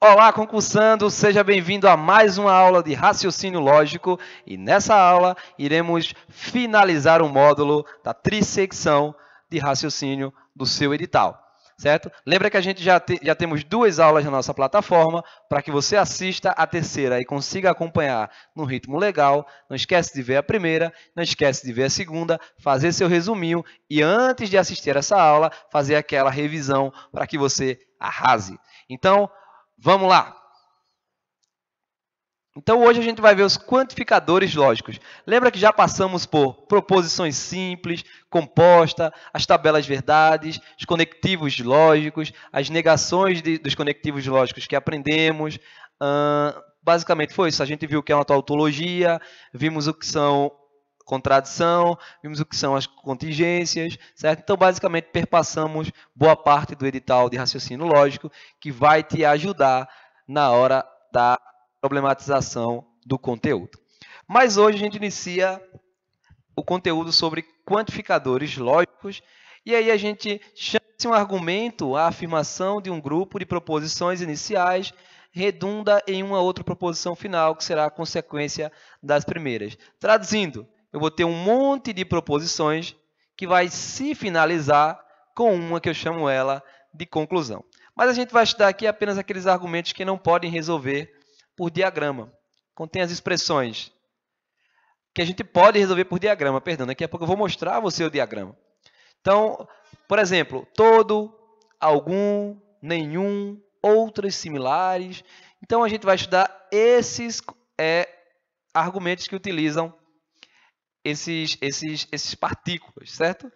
Olá, concursando, seja bem-vindo a mais uma aula de raciocínio lógico e nessa aula iremos finalizar o módulo da trissecção de raciocínio do seu edital, certo? Lembra que a gente já, te, já temos duas aulas na nossa plataforma para que você assista a terceira e consiga acompanhar no ritmo legal. Não esquece de ver a primeira, não esquece de ver a segunda, fazer seu resuminho e antes de assistir essa aula, fazer aquela revisão para que você arrase. Então, Vamos lá. Então hoje a gente vai ver os quantificadores lógicos. Lembra que já passamos por proposições simples, composta, as tabelas verdades, os conectivos lógicos, as negações de, dos conectivos lógicos que aprendemos. Uh, basicamente foi isso. A gente viu o que é uma tautologia, vimos o que são contradição, vimos o que são as contingências, certo? Então, basicamente, perpassamos boa parte do edital de raciocínio lógico que vai te ajudar na hora da problematização do conteúdo. Mas hoje a gente inicia o conteúdo sobre quantificadores lógicos e aí a gente chama se um argumento, a afirmação de um grupo de proposições iniciais redunda em uma outra proposição final, que será a consequência das primeiras. Traduzindo, eu vou ter um monte de proposições que vai se finalizar com uma que eu chamo ela de conclusão. Mas a gente vai estudar aqui apenas aqueles argumentos que não podem resolver por diagrama. Contém as expressões que a gente pode resolver por diagrama, perdão, daqui a pouco eu vou mostrar a você o diagrama. Então, por exemplo, todo, algum, nenhum, outras similares. Então, a gente vai estudar esses é, argumentos que utilizam esses, esses, esses partículas, certo?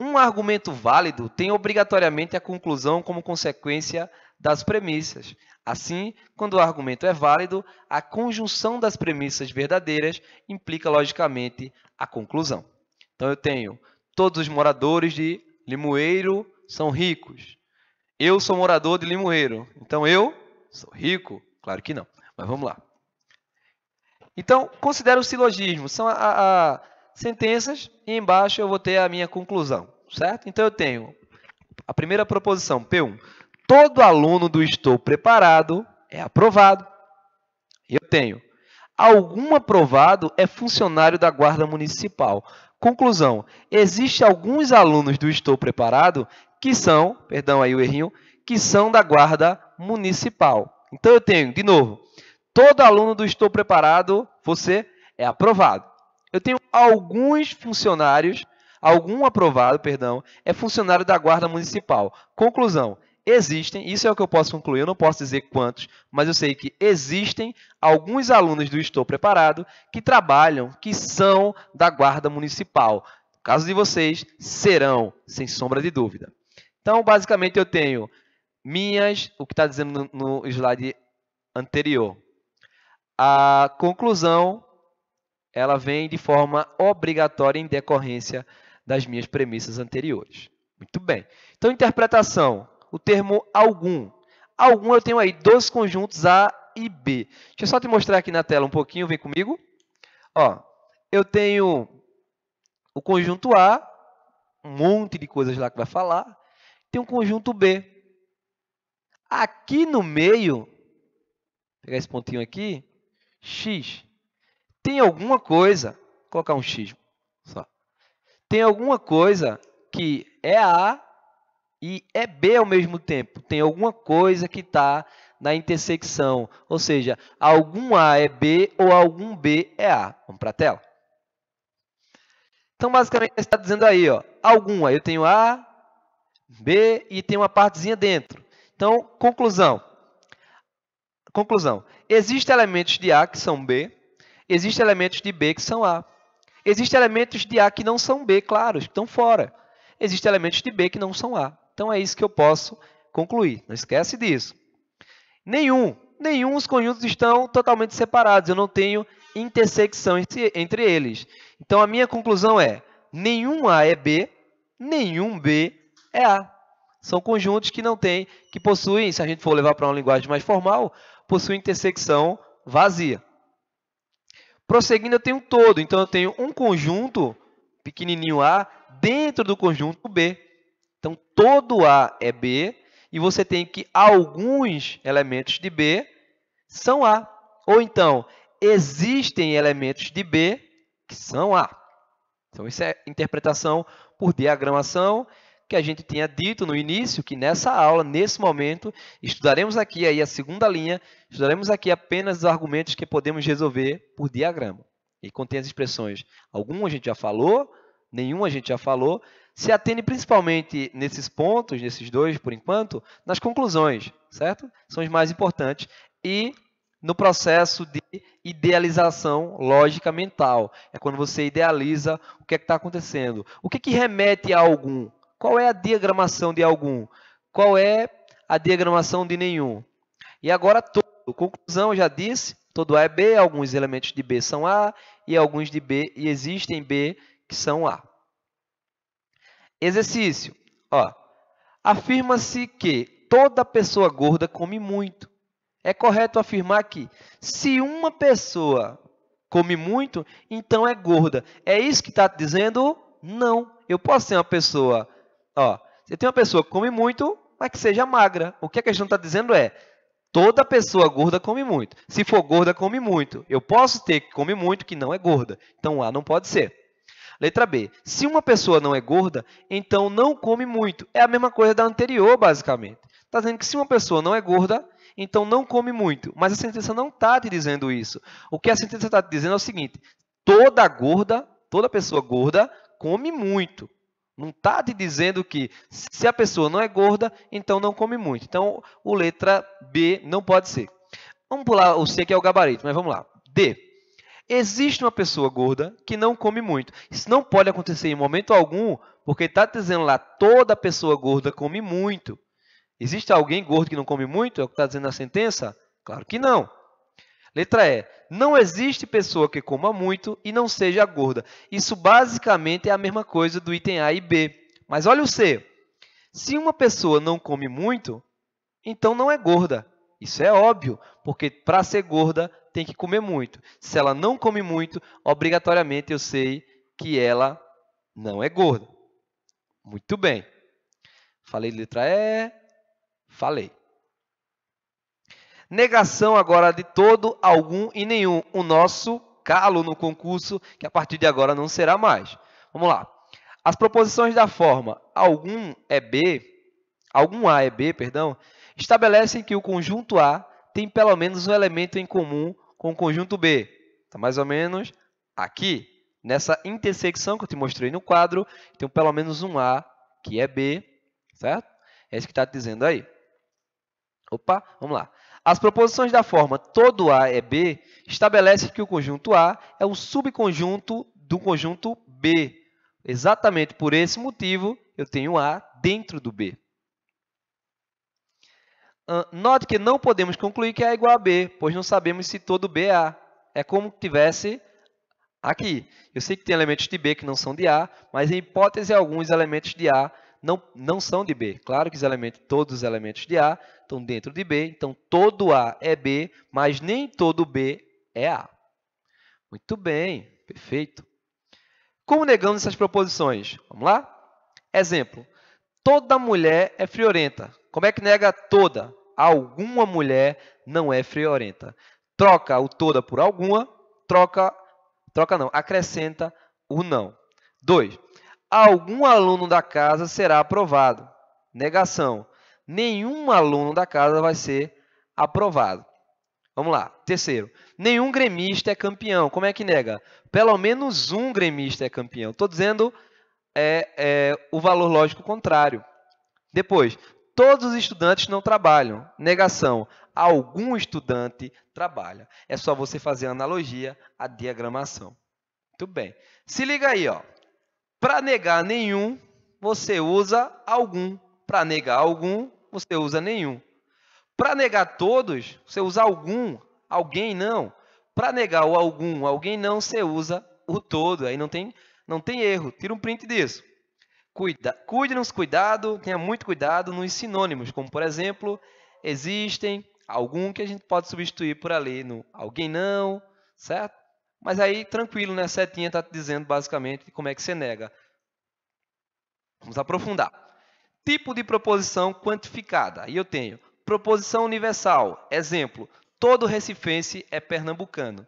Um argumento válido tem obrigatoriamente a conclusão como consequência das premissas. Assim, quando o argumento é válido, a conjunção das premissas verdadeiras implica, logicamente, a conclusão. Então, eu tenho todos os moradores de Limoeiro são ricos. Eu sou morador de Limoeiro, então eu sou rico? Claro que não, mas vamos lá. Então, considero o silogismo. São a, a, a sentenças e embaixo eu vou ter a minha conclusão, certo? Então, eu tenho a primeira proposição, P1. Todo aluno do Estou Preparado é aprovado. Eu tenho. Algum aprovado é funcionário da Guarda Municipal. Conclusão. Existem alguns alunos do Estou Preparado que são, perdão aí o errinho, que são da Guarda Municipal. Então, eu tenho, de novo, todo aluno do Estou Preparado, você é aprovado. Eu tenho alguns funcionários, algum aprovado, perdão, é funcionário da Guarda Municipal. Conclusão, existem, isso é o que eu posso concluir, eu não posso dizer quantos, mas eu sei que existem alguns alunos do Estou Preparado que trabalham, que são da Guarda Municipal. No caso de vocês, serão, sem sombra de dúvida. Então, basicamente, eu tenho minhas, o que está dizendo no, no slide anterior, a conclusão ela vem de forma obrigatória em decorrência das minhas premissas anteriores. Muito bem. Então, interpretação, o termo algum. Algum eu tenho aí dois conjuntos A e B. Deixa eu só te mostrar aqui na tela um pouquinho, vem comigo. Ó, eu tenho o conjunto A, um monte de coisas lá que vai falar. Tem um conjunto B. Aqui no meio, pegar esse pontinho aqui, X. Tem alguma coisa, vou colocar um X só. Tem alguma coisa que é A e é B ao mesmo tempo. Tem alguma coisa que está na intersecção. Ou seja, algum A é B ou algum B é A. Vamos para a tela. Então, basicamente, está dizendo aí, ó, alguma. Eu tenho A, B e tem uma partezinha dentro. Então, conclusão. Conclusão. Existem elementos de A que são B, existem elementos de B que são A. Existem elementos de A que não são B, claro, estão fora. Existem elementos de B que não são A. Então, é isso que eu posso concluir. Não esquece disso. Nenhum, nenhum os conjuntos estão totalmente separados. Eu não tenho intersecção entre eles. Então, a minha conclusão é, nenhum A é B, nenhum B é A. São conjuntos que não têm, que possuem, se a gente for levar para uma linguagem mais formal, por sua intersecção vazia. Prosseguindo, eu tenho um todo. Então, eu tenho um conjunto pequenininho A dentro do conjunto B. Então, todo A é B e você tem que alguns elementos de B são A. Ou então, existem elementos de B que são A. Então, isso é interpretação por diagramação que a gente tinha dito no início que nessa aula, nesse momento, estudaremos aqui aí a segunda linha, estudaremos aqui apenas os argumentos que podemos resolver por diagrama. E contém as expressões, algum a gente já falou, nenhum a gente já falou, se atende principalmente nesses pontos, nesses dois por enquanto, nas conclusões, certo? São os mais importantes. E no processo de idealização lógica mental. É quando você idealiza o que é está acontecendo. O que, que remete a algum? Qual é a diagramação de algum? Qual é a diagramação de nenhum? E agora todo. Conclusão, já disse, todo A é B, alguns elementos de B são A e alguns de B e existem B que são A. Exercício. afirma-se que toda pessoa gorda come muito. É correto afirmar que se uma pessoa come muito, então é gorda. É isso que está dizendo? Não. Eu posso ser uma pessoa Ó, você tem uma pessoa que come muito, mas que seja magra. O que a questão está dizendo é: toda pessoa gorda come muito. Se for gorda, come muito. Eu posso ter que come muito que não é gorda. Então A não pode ser. Letra B. Se uma pessoa não é gorda, então não come muito. É a mesma coisa da anterior, basicamente. Está dizendo que se uma pessoa não é gorda, então não come muito. Mas a sentença não está te dizendo isso. O que a sentença está te dizendo é o seguinte: toda gorda, toda pessoa gorda come muito. Não está te dizendo que se a pessoa não é gorda, então não come muito. Então, o letra B não pode ser. Vamos pular o C, que é o gabarito, mas vamos lá. D. Existe uma pessoa gorda que não come muito. Isso não pode acontecer em momento algum, porque está dizendo lá, toda pessoa gorda come muito. Existe alguém gordo que não come muito? É o que está dizendo na sentença? Claro que não. Letra E. Não existe pessoa que coma muito e não seja gorda. Isso basicamente é a mesma coisa do item A e B. Mas olha o C. Se uma pessoa não come muito, então não é gorda. Isso é óbvio, porque para ser gorda tem que comer muito. Se ela não come muito, obrigatoriamente eu sei que ela não é gorda. Muito bem. Falei letra E. Falei. Negação agora de todo, algum e nenhum. O nosso calo no concurso, que a partir de agora não será mais. Vamos lá. As proposições da forma algum é B, algum A é B, perdão, estabelecem que o conjunto A tem pelo menos um elemento em comum com o conjunto B. Está mais ou menos aqui, nessa intersecção que eu te mostrei no quadro, tem pelo menos um A que é B, certo? É isso que está dizendo aí. Opa, vamos lá. As proposições da forma todo A é B estabelecem que o conjunto A é um subconjunto do conjunto B. Exatamente por esse motivo, eu tenho A dentro do B. Note que não podemos concluir que A é igual a B, pois não sabemos se todo B é A. É como se tivesse aqui. Eu sei que tem elementos de B que não são de A, mas em hipótese alguns elementos de A não, não são de B. Claro que os elementos, todos os elementos de A estão dentro de B, então todo A é B, mas nem todo B é A. Muito bem, perfeito. Como negamos essas proposições? Vamos lá? Exemplo. Toda mulher é friorenta. Como é que nega toda? Alguma mulher não é friorenta. Troca o toda por alguma, troca, troca não, acrescenta o não. 2 algum aluno da casa será aprovado. Negação. Nenhum aluno da casa vai ser aprovado. Vamos lá. Terceiro. Nenhum gremista é campeão. Como é que nega? Pelo menos um gremista é campeão. Estou dizendo é, é, o valor lógico contrário. Depois. Todos os estudantes não trabalham. Negação. Algum estudante trabalha. É só você fazer a analogia à diagramação. Muito bem. Se liga aí, ó. Para negar nenhum, você usa algum. Para negar algum, você usa nenhum. Para negar todos, você usa algum, alguém não. Para negar o algum, alguém não, você usa o todo. Aí não tem, não tem erro. Tira um print disso. Cuida, cuide-nos cuidado, tenha muito cuidado nos sinônimos, como por exemplo, existem algum que a gente pode substituir por ali no alguém não, certo? Mas aí, tranquilo, né? A setinha está te dizendo basicamente como é que você nega. Vamos aprofundar. Tipo de proposição quantificada. Aí eu tenho proposição universal. Exemplo, todo recifense é pernambucano.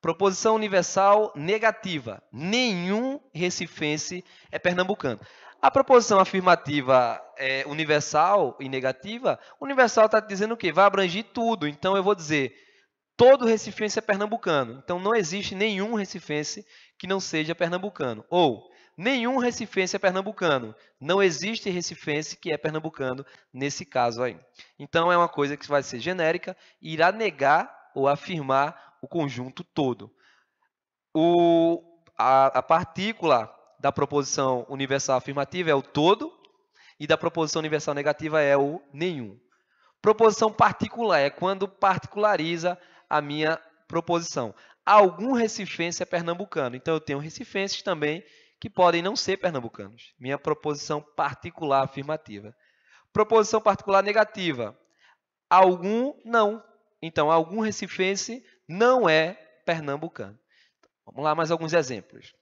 Proposição universal negativa. Nenhum recifense é pernambucano. A proposição afirmativa é, universal e negativa, universal está dizendo o quê? Vai abranger tudo. Então, eu vou dizer todo recifense é pernambucano. Então não existe nenhum recifense que não seja pernambucano. Ou nenhum recifense é pernambucano. Não existe recifense que é pernambucano nesse caso aí. Então é uma coisa que vai ser genérica e irá negar ou afirmar o conjunto todo. O, a, a partícula da proposição universal afirmativa é o todo e da proposição universal negativa é o nenhum. Proposição particular é quando particulariza a minha proposição. Algum recifense é pernambucano. Então, eu tenho recifenses também que podem não ser pernambucanos. Minha proposição particular afirmativa. Proposição particular negativa. Algum não. Então, algum recifense não é pernambucano. Vamos lá, mais alguns exemplos.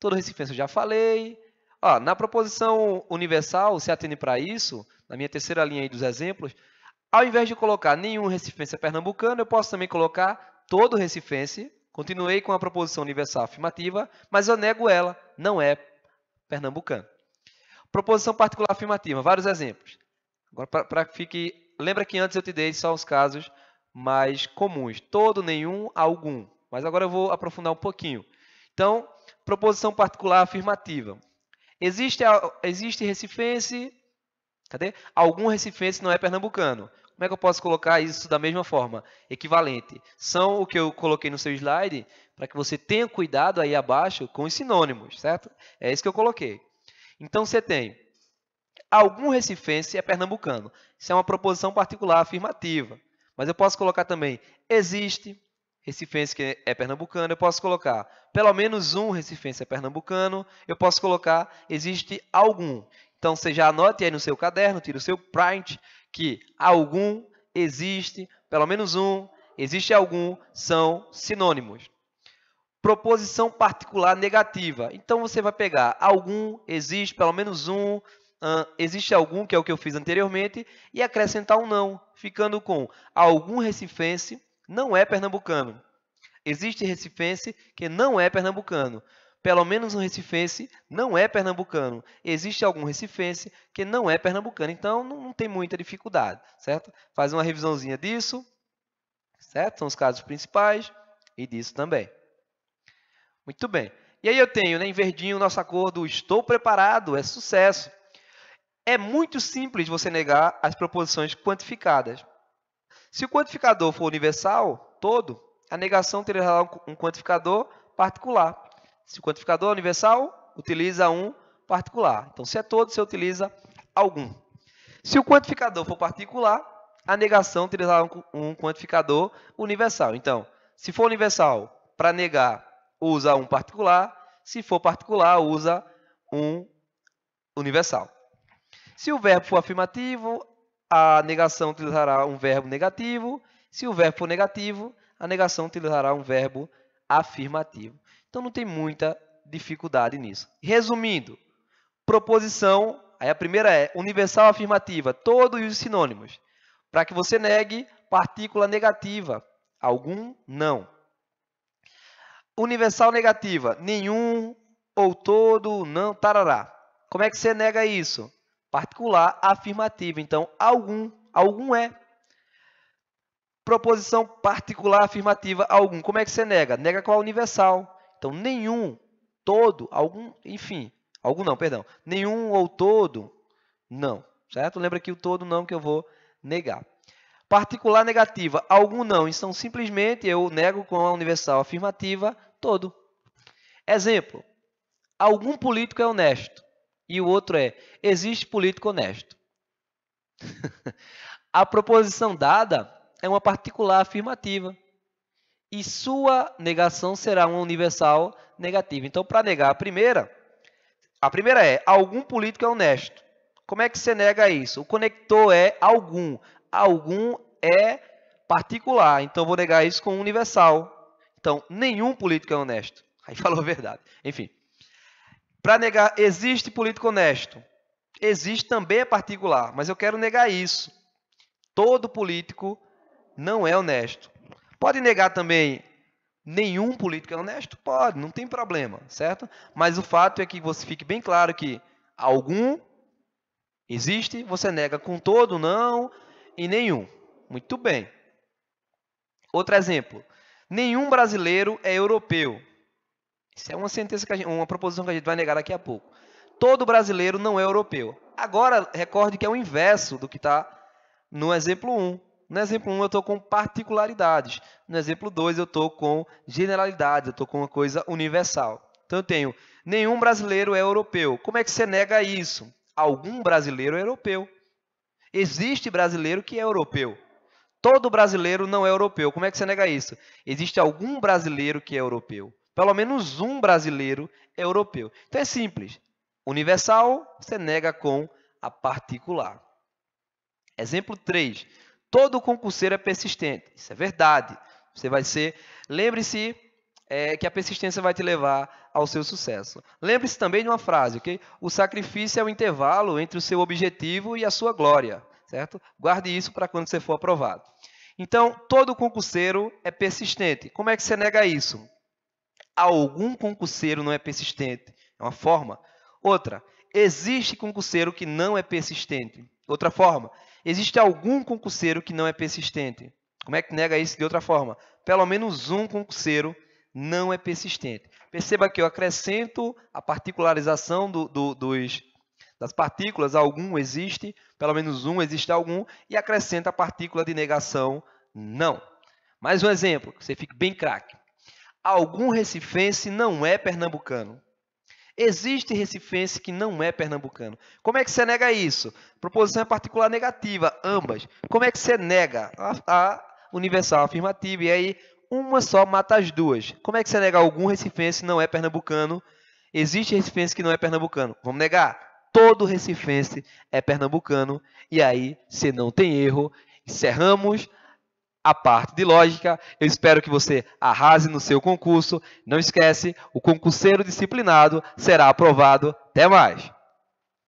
Todo recifense eu já falei. Ó, na proposição universal, se atende para isso, na minha terceira linha aí dos exemplos, ao invés de colocar nenhum recifense pernambucano, eu posso também colocar todo recifense. Continuei com a proposição universal afirmativa, mas eu nego ela, não é pernambucano. Proposição particular afirmativa, vários exemplos. Agora, para fique... Lembra que antes eu te dei só os casos mais comuns. Todo, nenhum, algum. Mas agora eu vou aprofundar um pouquinho. Então, proposição particular afirmativa. Existe, existe recifense... Cadê? Algum recifense não é pernambucano como é que eu posso colocar isso da mesma forma? Equivalente. São o que eu coloquei no seu slide, para que você tenha cuidado aí abaixo com os sinônimos, certo? É isso que eu coloquei. Então, você tem algum recifense é pernambucano. Isso é uma proposição particular afirmativa. Mas eu posso colocar também existe recifense que é pernambucano, eu posso colocar pelo menos um recifense é pernambucano, eu posso colocar existe algum. Então, você já anote aí no seu caderno, tira o seu print que algum existe, pelo menos um, existe algum, são sinônimos. Proposição particular negativa. Então você vai pegar algum, existe, pelo menos um, Uh, existe algum, que é o que eu fiz anteriormente, e acrescentar um não, ficando com algum recifense não é pernambucano. Existe recifense que não é pernambucano pelo menos um recifense não é pernambucano. Existe algum recifense que não é pernambucano, então não, não tem muita dificuldade, certo? Faz uma revisãozinha disso, certo? São os casos principais e disso também. Muito bem. E aí eu tenho, né, em verdinho, nosso acordo, estou preparado, é sucesso. É muito simples você negar as proposições quantificadas. Se o quantificador for universal, todo, a negação terá um quantificador particular. Se o quantificador é universal, utiliza um particular. Então, se é todo, você utiliza algum. Se o quantificador for particular, a negação utilizará um quantificador universal. Então, se for universal, para negar, usa um particular. Se for particular, usa um universal. Se o verbo for afirmativo, a negação utilizará um verbo negativo. Se o verbo for negativo, a negação utilizará um verbo afirmativo. Então não tem muita dificuldade nisso. Resumindo, proposição, aí a primeira é universal afirmativa, todos os sinônimos. Para que você negue partícula negativa, algum não. Universal negativa, nenhum ou todo, não, tarará. Como é que você nega isso? Particular afirmativa, então algum, algum é. Proposição particular afirmativa, algum. Como é que você nega? Nega com a universal. Então, nenhum, todo, algum, enfim, algum não, perdão. Nenhum ou todo, não. Certo? Lembra que o todo não que eu vou negar. Particular negativa, algum não. Então, simplesmente eu nego com a universal afirmativa todo. Exemplo, algum político é honesto. E o outro é, existe político honesto. a proposição dada é uma particular afirmativa e sua negação será uma universal negativa. Então, para negar a primeira, a primeira é algum político é honesto. Como é que você nega isso? O conector é algum. Algum é particular. Então, vou negar isso com universal. Então, nenhum político é honesto. Aí falou a verdade. Enfim. Para negar, existe político honesto. Existe também é particular, mas eu quero negar isso. Todo político não é honesto. Pode negar também nenhum político honesto? Pode, não tem problema, certo? Mas o fato é que você fique bem claro que algum existe, você nega com todo, não e nenhum. Muito bem. Outro exemplo. Nenhum brasileiro é europeu. Isso é uma sentença que gente, uma proposição que a gente vai negar daqui a pouco. Todo brasileiro não é europeu. Agora, recorde que é o inverso do que está no exemplo 1. No exemplo 1, eu estou com particularidades. No exemplo 2, eu estou com generalidades, eu estou com uma coisa universal. Então, eu tenho nenhum brasileiro é europeu. Como é que você nega isso? Algum brasileiro é europeu. Existe brasileiro que é europeu. Todo brasileiro não é europeu. Como é que você nega isso? Existe algum brasileiro que é europeu. Pelo menos um brasileiro é europeu. Então é simples. Universal você nega com a particular. Exemplo 3. Todo concurseiro é persistente. Isso é verdade. Você vai ser. Lembre-se é, que a persistência vai te levar ao seu sucesso. Lembre-se também de uma frase, ok? O sacrifício é o intervalo entre o seu objetivo e a sua glória, certo? Guarde isso para quando você for aprovado. Então, todo concurseiro é persistente. Como é que você nega isso? Algum concurseiro não é persistente. É uma forma. Outra, existe concurseiro que não é persistente. Outra forma, Existe algum concurseiro que não é persistente? Como é que nega isso de outra forma? Pelo menos um concurseiro não é persistente. Perceba que eu acrescento a particularização do, do, dos, das partículas. Algum existe, pelo menos um existe algum, e acrescenta a partícula de negação não. Mais um exemplo, que você fique bem craque. Algum recifense não é pernambucano. Existe recifense que não é pernambucano. Como é que você nega isso? Proposição é particular negativa, ambas. Como é que você nega a, a universal afirmativa? E aí, uma só mata as duas. Como é que você nega algum recifense que não é pernambucano? Existe recifense que não é pernambucano. Vamos negar? Todo recifense é pernambucano. E aí, se não tem erro, encerramos a parte de lógica. Eu espero que você arrase no seu concurso. Não esquece, o concurseiro disciplinado será aprovado. Até mais!